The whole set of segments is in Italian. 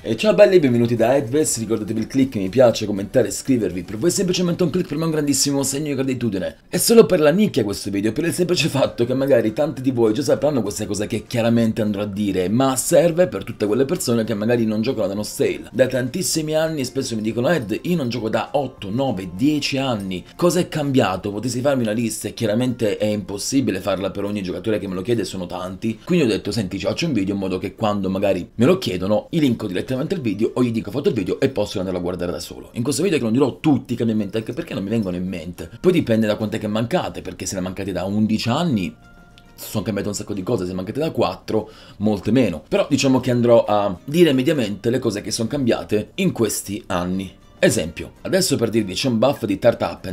E ciao belli, benvenuti da Adves, ricordatevi il click, mi piace, commentare, iscrivervi, per voi è semplicemente un click per me è un grandissimo segno di gratitudine. È solo per la nicchia questo video, per il semplice fatto che magari tanti di voi già sapranno questa cosa che chiaramente andrò a dire, ma serve per tutte quelle persone che magari non giocano da no sale. Da tantissimi anni spesso mi dicono Ed, io non gioco da 8, 9, 10 anni, cosa è cambiato? Potessi farmi una lista e chiaramente è impossibile farla per ogni giocatore che me lo chiede, sono tanti, quindi ho detto senti faccio un video in modo che quando magari me lo chiedono i link direttamente direttamente il video o gli dico foto il video e posso andarlo a guardare da solo. In questo video che non dirò tutti i cambiamenti anche perché non mi vengono in mente. Poi dipende da quante che mancate, perché se ne mancate da 11 anni sono cambiate un sacco di cose, se mancate da 4, molte meno. Però diciamo che andrò a dire mediamente le cose che sono cambiate in questi anni. Esempio, adesso per dirvi c'è un buff di Tart Up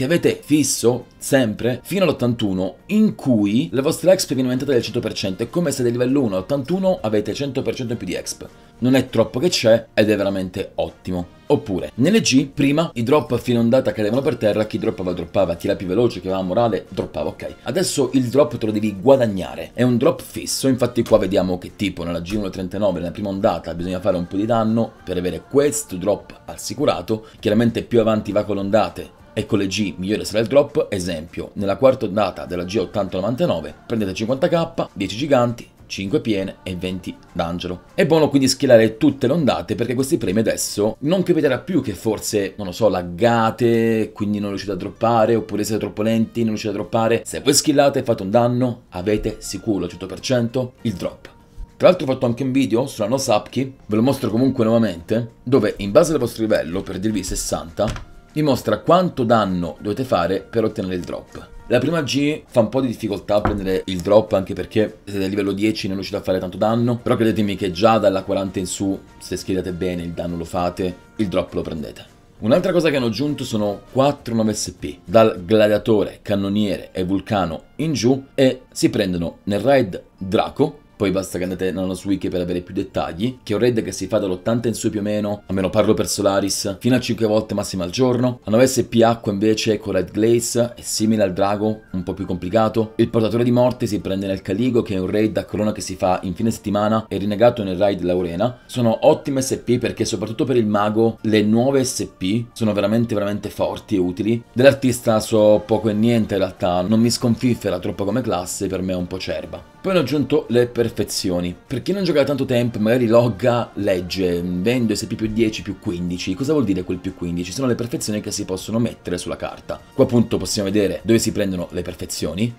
che avete fisso sempre fino all'81 in cui la vostra exp viene aumentata del 100%, è come se del livello 1 all'81 avete 100% in più di exp. Non è troppo che c'è ed è veramente ottimo. Oppure, nelle G, prima i drop a fine ondata cadevano per terra, chi droppava droppava, chi era più veloce, chi aveva morale, droppava, ok. Adesso il drop te lo devi guadagnare, è un drop fisso, infatti qua vediamo che tipo nella G139, nella prima ondata, bisogna fare un po' di danno per avere questo drop assicurato, chiaramente più avanti va con le ondate Ecco le G migliore sarà il drop, esempio, nella quarta ondata della G8099 prendete 50k, 10 giganti, 5 piene e 20 d'angelo. È buono quindi schilare tutte le ondate perché questi premi adesso non capiterà più che forse, non lo so, laggate, quindi non riuscite a droppare, oppure siete troppo lenti, non riuscite a droppare. Se voi schillate e fate un danno, avete sicuro al 100% il drop. Tra l'altro ho fatto anche un video sulla Nosapki, ve lo mostro comunque nuovamente, dove in base al vostro livello, per dirvi 60, vi mostra quanto danno dovete fare per ottenere il drop. La prima G fa un po' di difficoltà a prendere il drop anche perché siete a livello 10 non riuscite a fare tanto danno, però credetemi che già dalla 40 in su, se schierate bene il danno lo fate, il drop lo prendete. Un'altra cosa che hanno aggiunto sono 4 9 SP, dal gladiatore, cannoniere e vulcano in giù e si prendono nel raid Draco poi basta che andate nella nostra Wiki per avere più dettagli, che è un raid che si fa dall'80 in su più o meno, almeno parlo per Solaris, fino a 5 volte massimo al giorno, 9 SP acqua invece con Red Glaze, è simile al drago, un po' più complicato, il portatore di morte si prende nel Caligo che è un raid a corona che si fa in fine settimana e rinnegato nel raid Laurena, sono ottime SP perché soprattutto per il mago le nuove SP sono veramente veramente forti e utili, dell'artista so poco e niente in realtà, non mi sconfiffera troppo come classe, per me è un po' cerba. Poi hanno aggiunto le perfezioni. Per chi non gioca da tanto tempo, magari logga, legge, vendo SP più 10 più 15. Cosa vuol dire quel più 15? Sono le perfezioni che si possono mettere sulla carta. Qua appunto possiamo vedere dove si prendono le perfezioni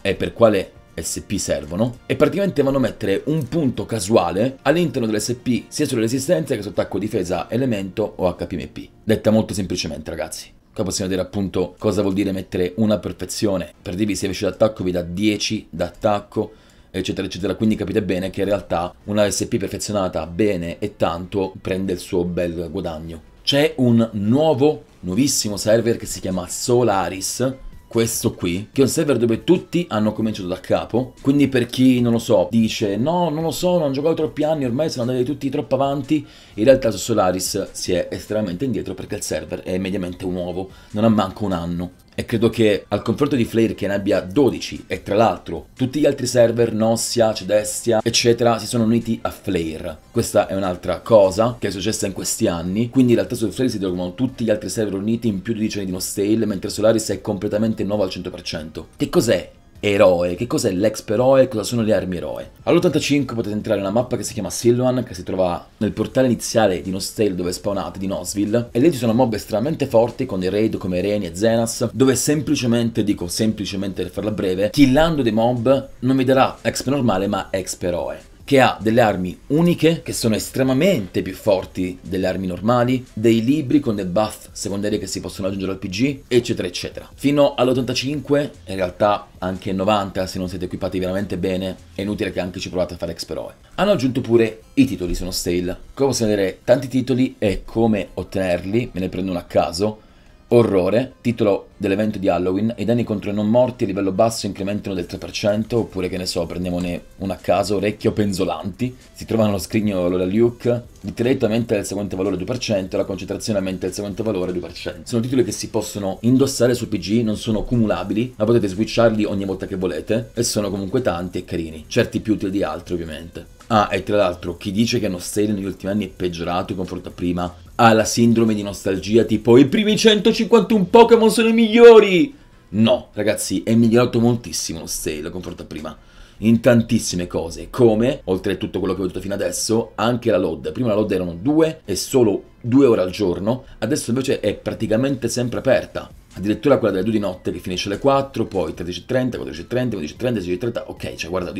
e per quale SP servono e praticamente vanno a mettere un punto casuale all'interno dell'SP sia sulle resistenze che su attacco difesa elemento o HPMP. Detta molto semplicemente ragazzi. Qua possiamo vedere appunto cosa vuol dire mettere una perfezione. Per dirvi se invece d'attacco vi dà 10 d'attacco, eccetera, eccetera. Quindi capite bene che in realtà una SP perfezionata bene e tanto prende il suo bel guadagno. C'è un nuovo, nuovissimo server che si chiama Solaris, questo qui, che è un server dove tutti hanno cominciato da capo, quindi per chi, non lo so, dice no, non lo so, non giocavo troppi anni, ormai sono andati tutti troppo avanti, in realtà su Solaris si è estremamente indietro perché il server è mediamente nuovo, non ha manco un anno. E credo che al confronto di Flair che ne abbia 12 e tra l'altro tutti gli altri server, Nossia, Cedestia, eccetera, si sono uniti a Flair. Questa è un'altra cosa che è successa in questi anni, quindi in realtà su Flair si trovano tutti gli altri server uniti in più di 10 anni di no stale, mentre Solaris è completamente nuovo al 100%. Che cos'è eroe. Che cos'è lex eroe? e Cosa sono le armi eroe? All'85 potete entrare nella mappa che si chiama Silvan, che si trova nel portale iniziale di Nostale dove spawnate, di Nosville, e lì ci sono mob estremamente forti con dei raid come Reni e Zenas, dove semplicemente, dico semplicemente per farla breve, killando dei mob non vi darà exp normale ma exp eroe che ha delle armi uniche che sono estremamente più forti delle armi normali, dei libri con dei buff secondarie che si possono aggiungere al PG, eccetera eccetera. Fino all'85, in realtà anche 90 se non siete equipati veramente bene, è inutile che anche ci provate a fare Experoe. Hanno aggiunto pure i titoli su No Stale, come possiamo vedere tanti titoli e come ottenerli, me ne prendo uno a caso, Orrore, titolo dell'evento di Halloween, i danni contro i non morti a livello basso incrementano del 3%, oppure che ne so, prendiamone un a caso, orecchio penzolanti, si trovano lo scrigno la Luke, il diretto aumenta del seguente valore 2%, la concentrazione aumenta del seguente valore 2%. Sono titoli che si possono indossare su PG, non sono cumulabili, ma potete switcharli ogni volta che volete, e sono comunque tanti e carini, certi più utili di altri ovviamente. Ah, e tra l'altro, chi dice che No stale negli ultimi anni è peggiorato in confronto a prima ha la sindrome di nostalgia tipo i primi 151 Pokémon sono i migliori! No, ragazzi, è migliorato moltissimo lo stale confronto a prima in tantissime cose, come, oltre a tutto quello che ho detto fino adesso, anche la LOD. Prima la LOD erano due e solo due ore al giorno, adesso invece è praticamente sempre aperta. Addirittura quella delle 2 di notte che finisce alle 4, poi 13.30, 14.30, 11.30, 16.30, ok, cioè guarda 18.30,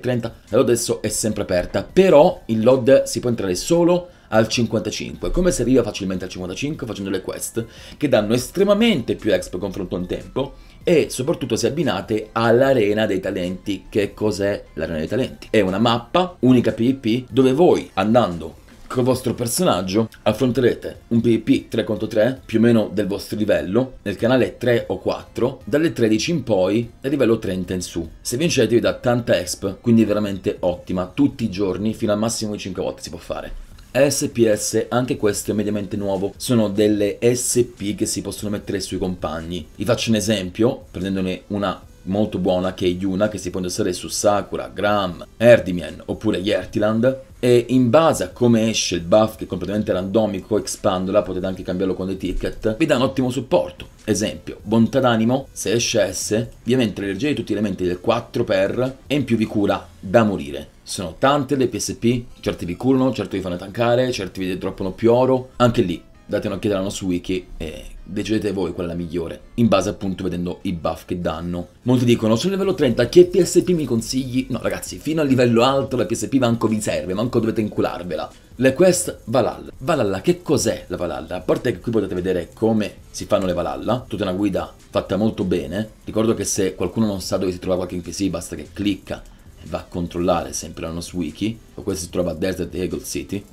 19.30, la LOD adesso è sempre aperta. Però in LOD si può entrare solo al 55. Come si arriva facilmente al 55? Facendo le quest, che danno estremamente più exp confronto al tempo e soprattutto se abbinate all'Arena dei Talenti. Che cos'è l'Arena dei Talenti? È una mappa unica PvP dove voi andando il vostro personaggio affronterete un PvP 3 contro 3 più o meno del vostro livello nel canale 3 o 4 dalle 13 in poi dal livello 30 in su se vincete vi dà tanta exp quindi veramente ottima tutti i giorni fino al massimo di 5 volte si può fare SPS, anche questo è mediamente nuovo, sono delle SP che si possono mettere sui compagni. Vi faccio un esempio, prendendone una molto buona che è Yuna che si può indossare su Sakura, Gram, Erdimian oppure Yertiland e in base a come esce il buff che è completamente randomico expandola potete anche cambiarlo con dei ticket vi dà un ottimo supporto esempio bontà d'animo se esce S vi l'energia di tutti gli elementi del 4 per e in più vi cura da morire sono tante le PSP certi vi curano certi vi fanno tankare certi vi droppano più oro anche lì date un'occhiata alla nostra wiki e decidete voi qual è la migliore, in base appunto vedendo i buff che danno. Molti dicono, sono livello 30, che PSP mi consigli? No ragazzi, fino a livello alto la PSP manco vi serve, manco dovete incularvela. Le quest Valhalla. Valhalla, che cos'è la Valhalla? A parte che qui potete vedere come si fanno le Valhalla, tutta una guida fatta molto bene. Ricordo che se qualcuno non sa dove si trova qualche NPC, basta che clicca e va a controllare sempre la nostra wiki, o questo si trova a Desert Eagle City,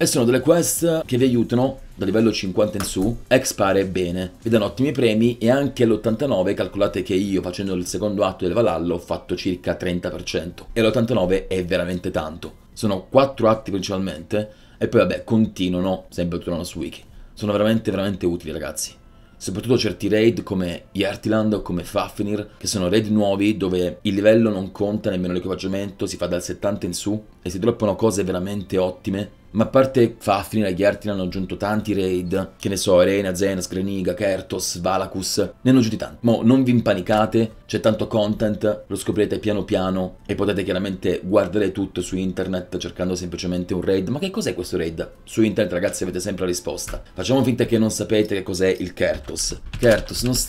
e sono delle quest che vi aiutano da livello 50 in su, a expare bene. Vi danno ottimi premi e anche all'89 calcolate che io facendo il secondo atto del Valhalla ho fatto circa 30%. E l'89 è veramente tanto. Sono 4 atti principalmente e poi vabbè continuano sempre tornano su wiki. Sono veramente veramente utili ragazzi. Soprattutto certi raid come Yartiland o come Fafnir, che sono raid nuovi dove il livello non conta nemmeno l'equipaggiamento, si fa dal 70 in su e si droppano cose veramente ottime ma a parte Fafnir e Ghertin hanno aggiunto tanti raid, che ne so, Arena, Zenas, Greniga, Kertos, Valacus, ne hanno aggiunti tanti. Mo' non vi impanicate, c'è tanto content, lo scoprirete piano piano e potete chiaramente guardare tutto su internet cercando semplicemente un raid. Ma che cos'è questo raid? Su internet ragazzi avete sempre la risposta. Facciamo finta che non sapete che cos'è il Kertos. Kertos non stale.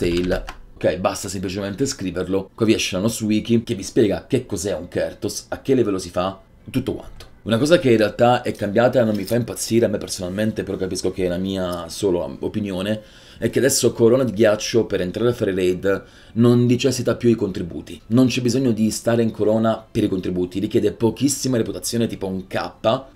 Ok, basta semplicemente scriverlo, qua vi esce la nostra wiki che vi spiega che cos'è un Kertos, a che livello si fa, tutto quanto. Una cosa che in realtà è cambiata e non mi fa impazzire a me personalmente, però capisco che è la mia solo opinione, è che adesso Corona di Ghiaccio per entrare a fare raid non necessita più i contributi. Non c'è bisogno di stare in Corona per i contributi, richiede pochissima reputazione, tipo un K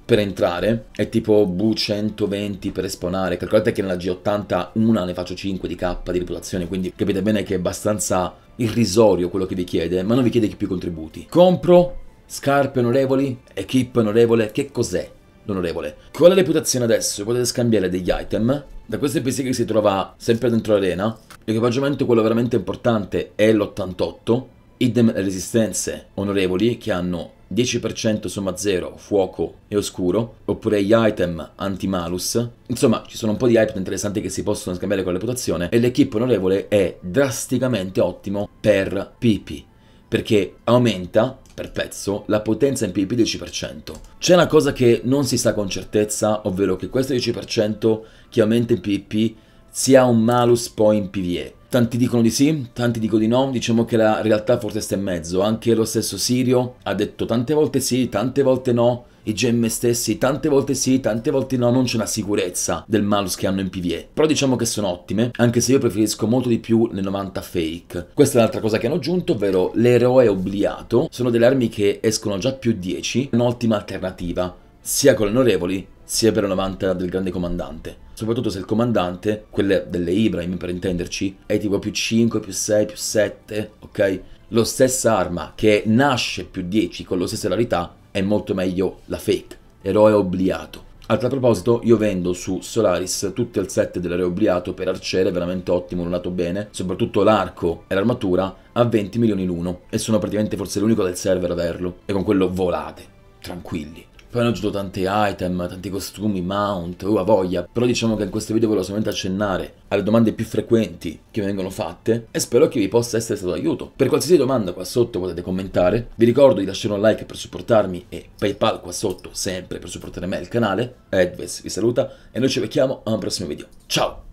per entrare, è tipo bu 120 per esponare. Calcolate che nella G80 una ne faccio 5 di K di reputazione, quindi capite bene che è abbastanza irrisorio quello che vi chiede, ma non vi chiede più contributi. Compro Scarpe onorevoli? Equip onorevole? Che cos'è l'onorevole? Con la reputazione adesso potete scambiare degli item. Da questo pezzi che si trova sempre dentro l'arena, l'equipaggiamento quello veramente importante è l'88. Idem resistenze onorevoli che hanno 10% somma 0 fuoco e oscuro, oppure gli item anti-malus. Insomma, ci sono un po' di item interessanti che si possono scambiare con la reputazione e l'equip onorevole è drasticamente ottimo per PP, perché aumenta per pezzo la potenza in PvP del 10%. C'è una cosa che non si sa con certezza, ovvero che questo 10% che aumenta in PvP sia un malus poi in PvE. Tanti dicono di sì, tanti dicono di no, diciamo che la realtà forse sta in mezzo, anche lo stesso Sirio ha detto tante volte sì, tante volte no, i gemme stessi tante volte sì, tante volte no, non c'è una sicurezza del malus che hanno in PvE. Però diciamo che sono ottime, anche se io preferisco molto di più le 90 fake. Questa è un'altra cosa che hanno aggiunto, ovvero l'eroe obliato. Sono delle armi che escono già più 10, un'ottima alternativa, sia con le onorevoli sia per la 90 del grande comandante. Soprattutto se il comandante, quelle delle Ibrahim per intenderci, è tipo più 5, più 6, più 7, ok? Lo stessa arma che nasce più 10 con la stessa rarità è molto meglio la fake, eroe obbliato. A proposito io vendo su Solaris tutto il set dell'eroe obbliato per arciere, veramente ottimo, lunato bene, soprattutto l'arco e l'armatura a 20 milioni l'uno e sono praticamente forse l'unico del server ad averlo e con quello volate, tranquilli. Poi hanno aggiunto tanti item, tanti costumi, mount, ho oh, a voglia. Però diciamo che in questo video volevo solamente accennare alle domande più frequenti che mi vengono fatte e spero che vi possa essere stato d'aiuto. Per qualsiasi domanda qua sotto potete commentare. Vi ricordo di lasciare un like per supportarmi e PayPal qua sotto sempre per supportare me e il canale. Edves vi saluta e noi ci becchiamo a un prossimo video. Ciao!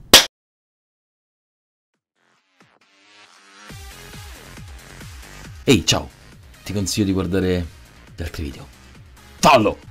Ehi, ciao! Ti consiglio di guardare gli altri video. Fallo!